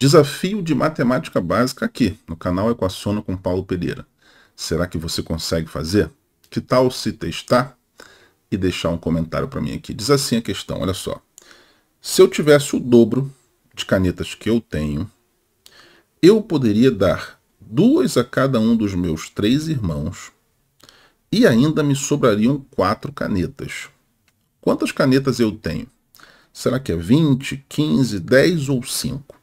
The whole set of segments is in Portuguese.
Desafio de matemática básica aqui, no canal Equaciona com Paulo Pereira. Será que você consegue fazer? Que tal se testar e deixar um comentário para mim aqui? Diz assim a questão, olha só. Se eu tivesse o dobro de canetas que eu tenho, eu poderia dar duas a cada um dos meus três irmãos e ainda me sobrariam quatro canetas. Quantas canetas eu tenho? Será que é 20, 15, 10 ou 5?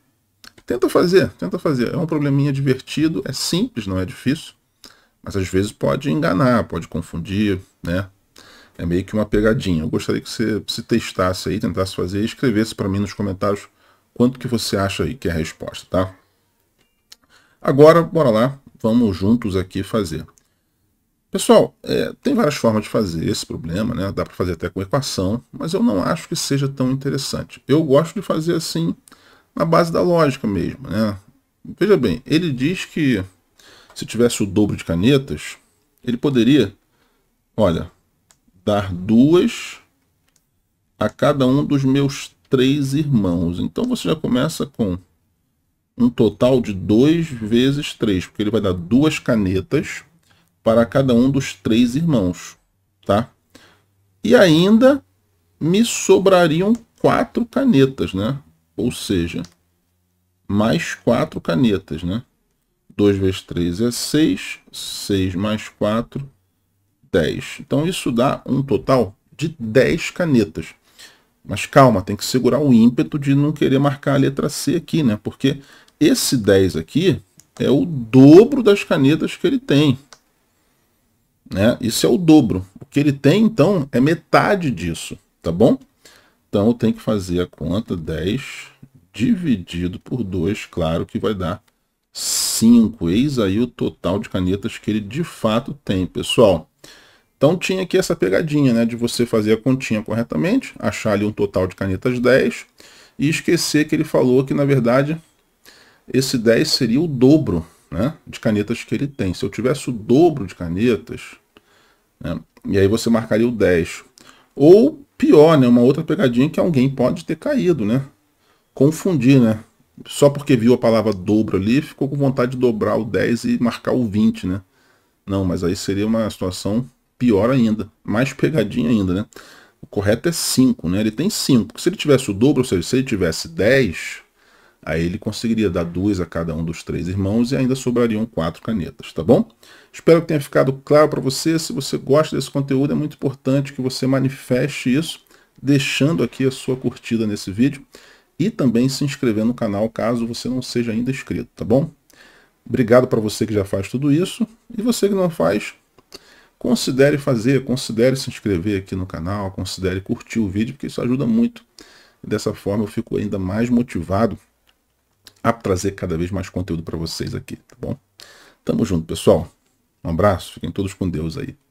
Tenta fazer, tenta fazer. É um probleminha divertido, é simples, não é difícil, mas às vezes pode enganar, pode confundir, né? É meio que uma pegadinha. Eu gostaria que você se testasse aí, tentasse fazer e escrevesse para mim nos comentários quanto que você acha aí que é a resposta, tá? Agora, bora lá, vamos juntos aqui fazer. Pessoal, é, tem várias formas de fazer esse problema, né? Dá para fazer até com equação, mas eu não acho que seja tão interessante. Eu gosto de fazer assim, na base da lógica mesmo, né? Veja bem, ele diz que se tivesse o dobro de canetas, ele poderia, olha, dar duas a cada um dos meus três irmãos. Então você já começa com um total de dois vezes três porque ele vai dar duas canetas para cada um dos três irmãos, tá? E ainda me sobrariam quatro canetas, né? Ou seja, mais 4 canetas, né? 2 vezes 3 é 6, 6 mais 4, 10. Então isso dá um total de 10 canetas. Mas calma, tem que segurar o ímpeto de não querer marcar a letra C aqui, né? Porque esse 10 aqui é o dobro das canetas que ele tem. Né? Isso é o dobro. O que ele tem, então, é metade disso, tá bom? Então, tem que fazer a conta 10 dividido por 2, claro que vai dar 5. Eis aí o total de canetas que ele de fato tem, pessoal. Então tinha aqui essa pegadinha, né, de você fazer a continha corretamente, achar ali um total de canetas 10 e esquecer que ele falou que na verdade esse 10 seria o dobro, né, de canetas que ele tem. Se eu tivesse o dobro de canetas, né, e aí você marcaria o 10. Ou Pior, né? Uma outra pegadinha que alguém pode ter caído, né? Confundir, né? Só porque viu a palavra dobro ali, ficou com vontade de dobrar o 10 e marcar o 20, né? Não, mas aí seria uma situação pior ainda. Mais pegadinha ainda, né? O correto é 5, né? Ele tem 5. Se ele tivesse o dobro, ou seja, se ele tivesse 10, Aí ele conseguiria dar duas a cada um dos três irmãos e ainda sobrariam quatro canetas, tá bom? Espero que tenha ficado claro para você. Se você gosta desse conteúdo, é muito importante que você manifeste isso, deixando aqui a sua curtida nesse vídeo e também se inscrevendo no canal caso você não seja ainda inscrito, tá bom? Obrigado para você que já faz tudo isso e você que não faz, considere fazer, considere se inscrever aqui no canal, considere curtir o vídeo, porque isso ajuda muito. dessa forma eu fico ainda mais motivado a trazer cada vez mais conteúdo para vocês aqui, tá bom? Tamo junto, pessoal. Um abraço, fiquem todos com Deus aí.